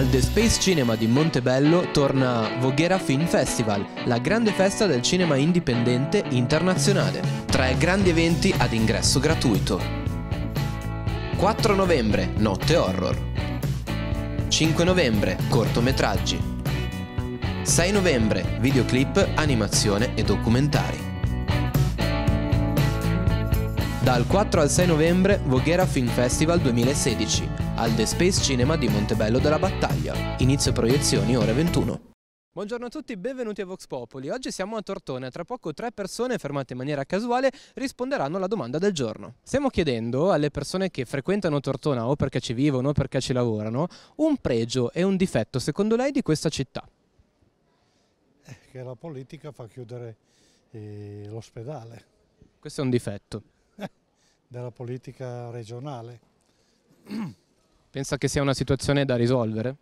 Al The Space Cinema di Montebello torna Voghera Film Festival, la grande festa del cinema indipendente internazionale. Tre grandi eventi ad ingresso gratuito. 4 novembre, notte horror. 5 novembre, cortometraggi. 6 novembre, videoclip, animazione e documentari. Dal 4 al 6 novembre Voghera Film Festival 2016 al The Space Cinema di Montebello della Battaglia. Inizio proiezioni ore 21. Buongiorno a tutti, benvenuti a Vox Popoli. Oggi siamo a Tortone, tra poco tre persone fermate in maniera casuale risponderanno alla domanda del giorno. Stiamo chiedendo alle persone che frequentano Tortona o perché ci vivono o perché ci lavorano un pregio e un difetto secondo lei di questa città. Eh, che la politica fa chiudere eh, l'ospedale. Questo è un difetto della politica regionale. Pensa che sia una situazione da risolvere?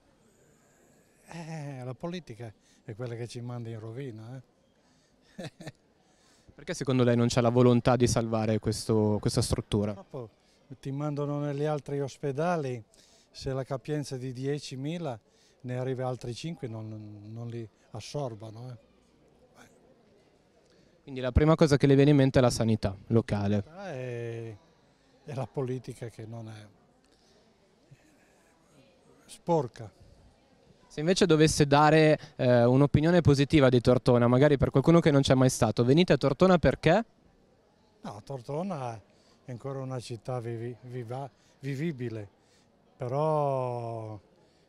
Eh, la politica è quella che ci manda in rovina. Eh. Perché secondo lei non c'è la volontà di salvare questo, questa struttura? Purtroppo ti mandano negli altri ospedali, se la capienza è di 10.000 ne arriva altri 5 non, non li assorbano. Eh. Quindi la prima cosa che le viene in mente è la sanità locale. La sanità è e la politica che non è sporca. Se invece dovesse dare eh, un'opinione positiva di Tortona, magari per qualcuno che non c'è mai stato, venite a Tortona perché? No, Tortona è ancora una città vivi, viva, vivibile, però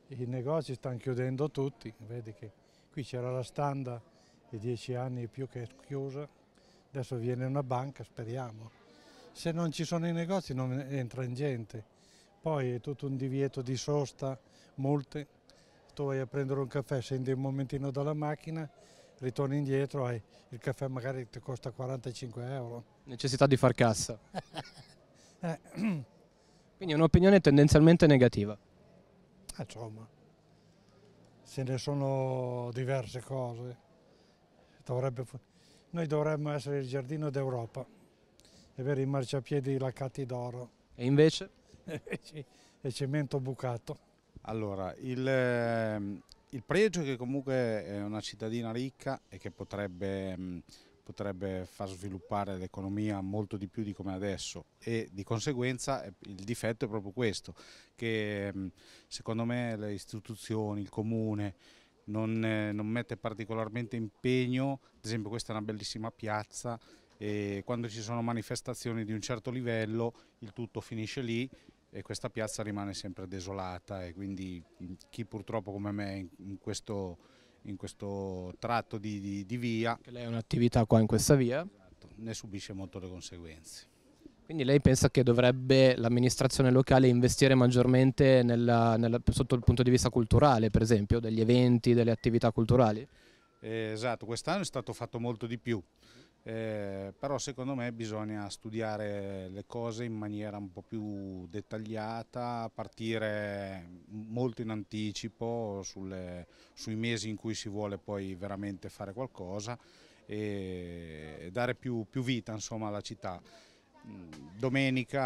i negozi stanno chiudendo tutti, vedi che qui c'era la standa di dieci anni più che chiusa, adesso viene una banca, speriamo se non ci sono i negozi non entra in gente, poi è tutto un divieto di sosta, multe. tu vai a prendere un caffè, scendi un momentino dalla macchina, ritorni indietro, e il caffè magari ti costa 45 euro. Necessità di far cassa. eh. Quindi è un'opinione tendenzialmente negativa. Ah, insomma, se ne sono diverse cose. Dovrebbe, noi dovremmo essere il giardino d'Europa e avere i marciapiedi laccati d'oro. E invece? e cemento bucato. Allora, il, ehm, il, pregio è che comunque è una cittadina ricca e che potrebbe, mm, potrebbe far sviluppare l'economia molto di più di come adesso e di conseguenza il difetto è proprio questo, che mm, secondo me le istituzioni, il comune, non, eh, non mette particolarmente impegno, ad esempio questa è una bellissima piazza e quando ci sono manifestazioni di un certo livello il tutto finisce lì e questa piazza rimane sempre desolata e quindi chi purtroppo come me in questo, in questo tratto di, di, di via... Che lei è un'attività qua in questa via? Esatto, ne subisce molto le conseguenze. Quindi lei pensa che dovrebbe l'amministrazione locale investire maggiormente nella, nella, sotto il punto di vista culturale, per esempio, degli eventi, delle attività culturali? Eh, esatto, quest'anno è stato fatto molto di più eh, però secondo me bisogna studiare le cose in maniera un po' più dettagliata, partire molto in anticipo sulle, sui mesi in cui si vuole poi veramente fare qualcosa e dare più, più vita insomma, alla città. Mm, domenica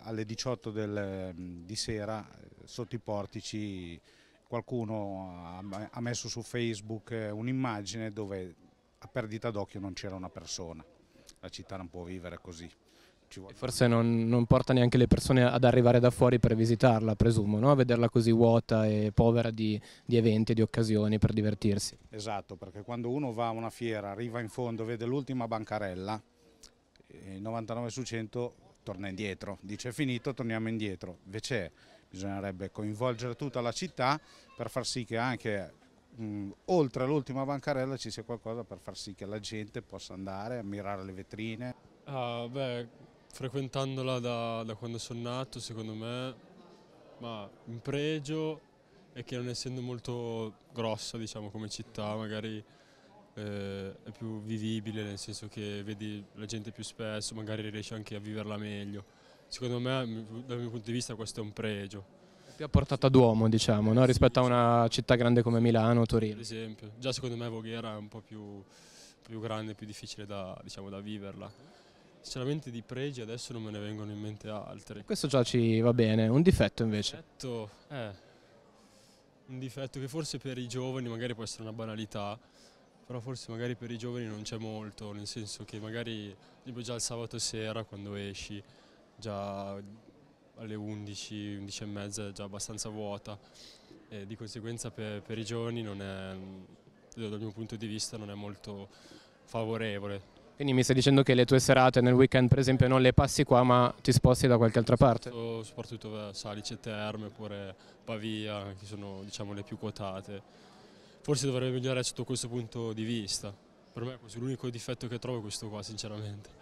alle 18 del, mm, di sera eh, sotto i portici qualcuno ha messo su Facebook eh, un'immagine dove a perdita d'occhio non c'era una persona. La città non può vivere così. Forse non, non, porta neanche le persone ad arrivare da fuori per visitarla, presumo, no? a vederla così vuota e povera di, di eventi e di occasioni per divertirsi. Esatto, perché quando uno va a una fiera, arriva in fondo, vede l'ultima bancarella, eh, il 99 su 100 torna indietro, dice è finito, torniamo indietro. Invece bisognerebbe coinvolgere tutta la città per far sì che anche mh, mm, oltre all'ultima bancarella ci sia qualcosa per far sì che la gente possa andare, ammirare le vetrine. Ah, beh, frequentandola da, da quando sono nato, secondo me, ma un pregio è che non essendo molto grossa diciamo, come città, magari eh, è più vivibile, nel senso che vedi la gente più spesso, magari riesci anche a viverla meglio. Secondo me, dal mio punto di vista, questo è un pregio più a portata d'uomo diciamo, no? rispetto a una città grande come Milano o Torino. Per esempio, già secondo me Voghera è un po' più, più grande, più difficile da, diciamo, da viverla. Sinceramente di pregi adesso non me ne vengono in mente altri. Questo già ci va bene, un difetto invece. Difetto, eh, un difetto che forse per i giovani magari può essere una banalità, però forse magari per i giovani non c'è molto, nel senso che magari già il sabato sera quando esci già alle 11, 11 e mezza è già abbastanza vuota e di conseguenza per, per i giovani è, dal mio punto di vista non è molto favorevole. Quindi mi stai dicendo che le tue serate nel weekend per esempio non le passi qua ma ti sposti da qualche altra parte? Soprattutto, soprattutto Salice Terme oppure Pavia che sono diciamo, le più quotate. Forse dovrei migliorare sotto questo punto di vista. Per me l'unico difetto che trovo è questo qua sinceramente.